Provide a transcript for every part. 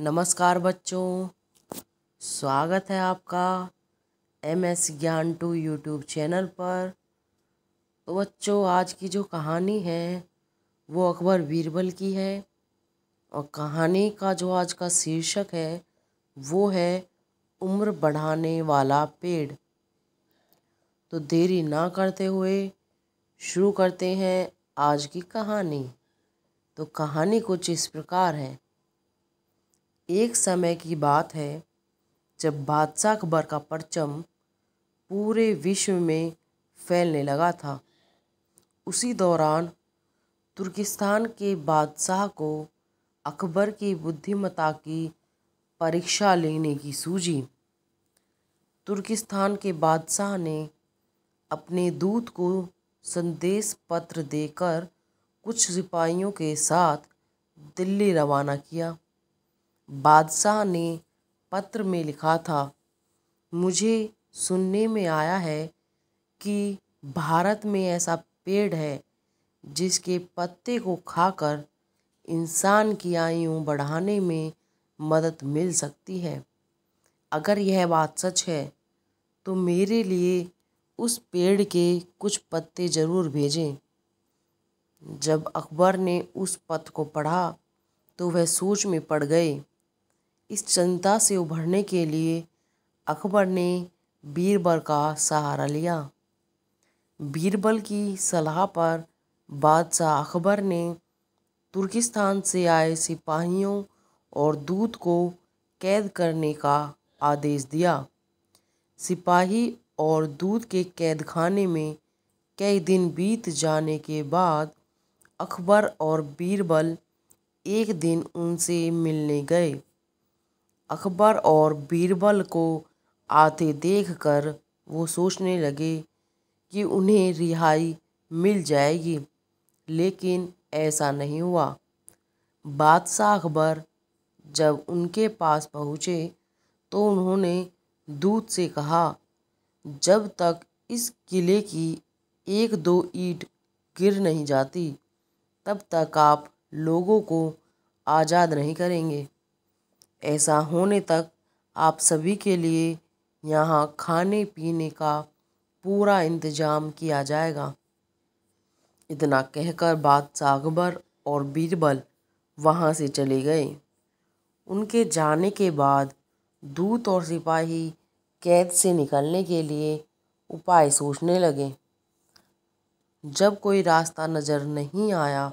नमस्कार बच्चों स्वागत है आपका M S Gyan two YouTube channel पर तो बच्चों आज की जो कहानी है वो अकबर बीरबल की है और कहानी का जो आज का शीर्षक है वो है उम्र बढ़ाने वाला पेड़ तो देरी ना करते हुए शुरू करते हैं आज की कहानी तो कहानी कुछ इस प्रकार है एक समय की बात है जब बादशाह अकबर का परचम पूरे विश्व में फैलने लगा था उसी दौरान तुर्किस्तान के बादशाह को अकबर की बुद्धिमता की परीक्षा लेने की सूझी तुर्किस्तान के बादशाह ने अपने दूत को संदेश पत्र देकर कुछ सिपाहियों के साथ दिल्ली रवाना किया बादशाह ने पत्र में लिखा था मुझे सुनने में आया है कि भारत में ऐसा पेड़ है जिसके पत्ते को खाकर इंसान की आयु बढ़ाने में मदद मिल सकती है अगर यह बात सच है तो मेरे लिए उस पेड़ के कुछ पत्ते ज़रूर भेजें जब अकबर ने उस पत्र को पढ़ा तो वह सोच में पड़ गए इस चिंता से उभरने के लिए अकबर ने बीरबल का सहारा लिया बीरबल की सलाह पर बादशाह अकबर ने तुर्किस्तान से आए सिपाहियों और दूत को कैद करने का आदेश दिया सिपाही और दूध के कैद खाने में कई दिन बीत जाने के बाद अकबर और बीरबल एक दिन उनसे मिलने गए अकबर और बीरबल को आते देखकर वो सोचने लगे कि उन्हें रिहाई मिल जाएगी लेकिन ऐसा नहीं हुआ बादशाह अकबर जब उनके पास पहुँचे तो उन्होंने दूत से कहा जब तक इस किले की एक दो ईंट गिर नहीं जाती तब तक आप लोगों को आज़ाद नहीं करेंगे ऐसा होने तक आप सभी के लिए यहाँ खाने पीने का पूरा इंतज़ाम किया जाएगा इतना कहकर बादशाह अकबर और बीरबल वहाँ से चले गए उनके जाने के बाद दूत और सिपाही कैद से निकलने के लिए उपाय सोचने लगे जब कोई रास्ता नज़र नहीं आया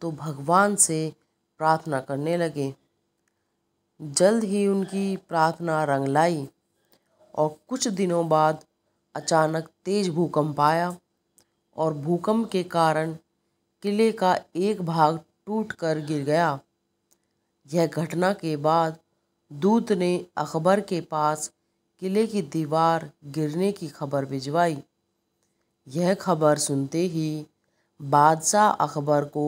तो भगवान से प्रार्थना करने लगे जल्द ही उनकी प्रार्थना रंग लाई और कुछ दिनों बाद अचानक तेज भूकंप आया और भूकंप के कारण किले का एक भाग टूट कर गिर गया यह घटना के बाद दूत ने अकबर के पास किले की दीवार गिरने की खबर भिजवाई यह खबर सुनते ही बादशाह अकबर को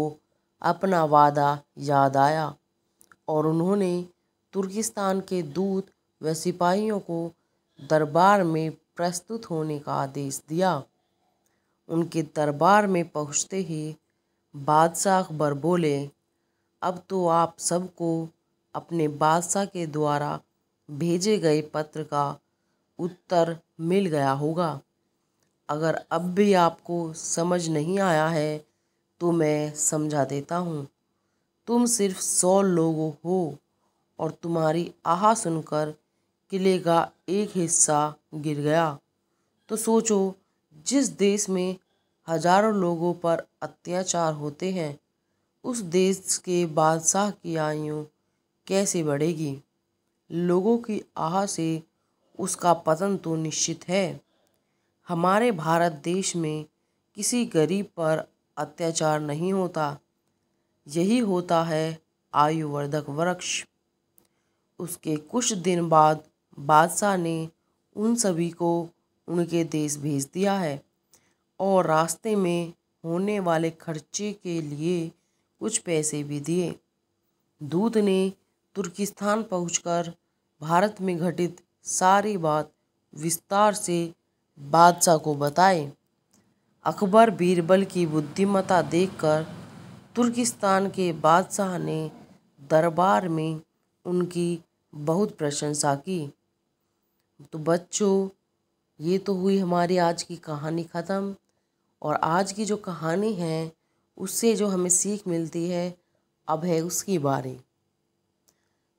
अपना वादा याद आया और उन्होंने तुर्किस्तान के दूत व सिपाहियों को दरबार में प्रस्तुत होने का आदेश दिया उनके दरबार में पहुँचते ही बादशाह अकबर बोले अब तो आप सबको अपने बादशाह के द्वारा भेजे गए पत्र का उत्तर मिल गया होगा अगर अब भी आपको समझ नहीं आया है तो मैं समझा देता हूँ तुम सिर्फ सौ लोगों हो और तुम्हारी आह सुनकर किले का एक हिस्सा गिर गया तो सोचो जिस देश में हजारों लोगों पर अत्याचार होते हैं उस देश के बादशाह की आयु कैसे बढ़ेगी लोगों की आह से उसका पतन तो निश्चित है हमारे भारत देश में किसी गरीब पर अत्याचार नहीं होता यही होता है आयुवर्धक वृक्ष उसके कुछ दिन बाद बादशाह ने उन सभी को उनके देश भेज दिया है और रास्ते में होने वाले खर्चे के लिए कुछ पैसे भी दिए दूत ने तुर्किस्तान पहुंचकर भारत में घटित सारी बात विस्तार से बादशाह को बताए अकबर बीरबल की बुद्धिमता देखकर तुर्किस्तान के बादशाह ने दरबार में उनकी बहुत प्रशंसा की तो बच्चों ये तो हुई हमारी आज की कहानी ख़त्म और आज की जो कहानी है उससे जो हमें सीख मिलती है अब है उसकी बारे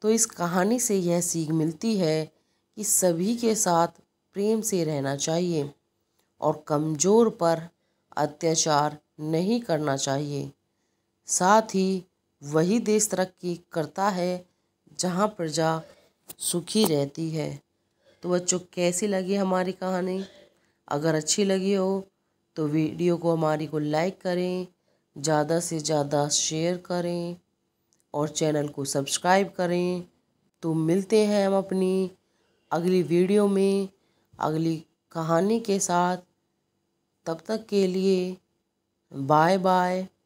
तो इस कहानी से यह सीख मिलती है कि सभी के साथ प्रेम से रहना चाहिए और कमज़ोर पर अत्याचार नहीं करना चाहिए साथ ही वही देश तरक्की करता है जहाँ प्रजा सुखी रहती है तो बच्चों कैसी लगी हमारी कहानी अगर अच्छी लगी हो तो वीडियो को हमारी को लाइक करें ज़्यादा से ज़्यादा शेयर करें और चैनल को सब्सक्राइब करें तो मिलते हैं हम अपनी अगली वीडियो में अगली कहानी के साथ तब तक के लिए बाय बाय